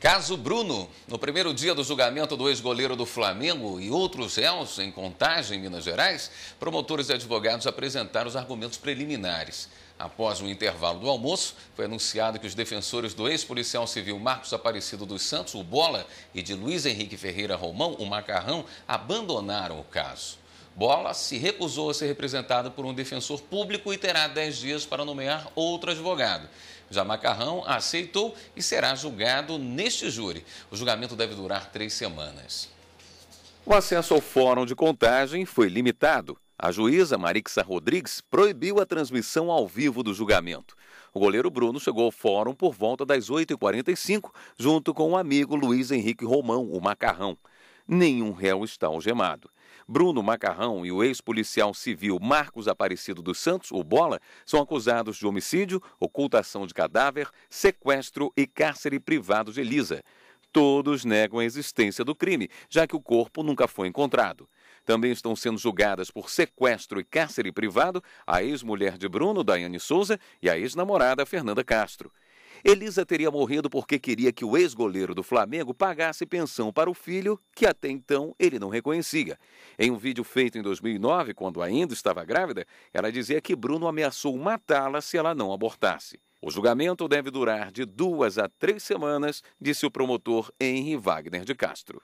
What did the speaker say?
Caso Bruno, no primeiro dia do julgamento do ex-goleiro do Flamengo e outros réus em Contagem, em Minas Gerais, promotores e advogados apresentaram os argumentos preliminares. Após o intervalo do almoço, foi anunciado que os defensores do ex-policial civil Marcos Aparecido dos Santos, o Bola, e de Luiz Henrique Ferreira Romão, o Macarrão, abandonaram o caso. Bola se recusou a ser representada por um defensor público e terá 10 dias para nomear outro advogado. Já Macarrão aceitou e será julgado neste júri. O julgamento deve durar três semanas. O acesso ao fórum de contagem foi limitado. A juíza Marixa Rodrigues proibiu a transmissão ao vivo do julgamento. O goleiro Bruno chegou ao fórum por volta das 8h45, junto com o amigo Luiz Henrique Romão, o Macarrão nenhum réu está algemado. Bruno Macarrão e o ex-policial civil Marcos Aparecido dos Santos, o Bola, são acusados de homicídio, ocultação de cadáver, sequestro e cárcere privado de Elisa. Todos negam a existência do crime, já que o corpo nunca foi encontrado. Também estão sendo julgadas por sequestro e cárcere privado a ex-mulher de Bruno, Daiane Souza, e a ex-namorada Fernanda Castro. Elisa teria morrido porque queria que o ex-goleiro do Flamengo pagasse pensão para o filho, que até então ele não reconhecia. Em um vídeo feito em 2009, quando ainda estava grávida, ela dizia que Bruno ameaçou matá-la se ela não abortasse. O julgamento deve durar de duas a três semanas, disse o promotor Henri Wagner de Castro.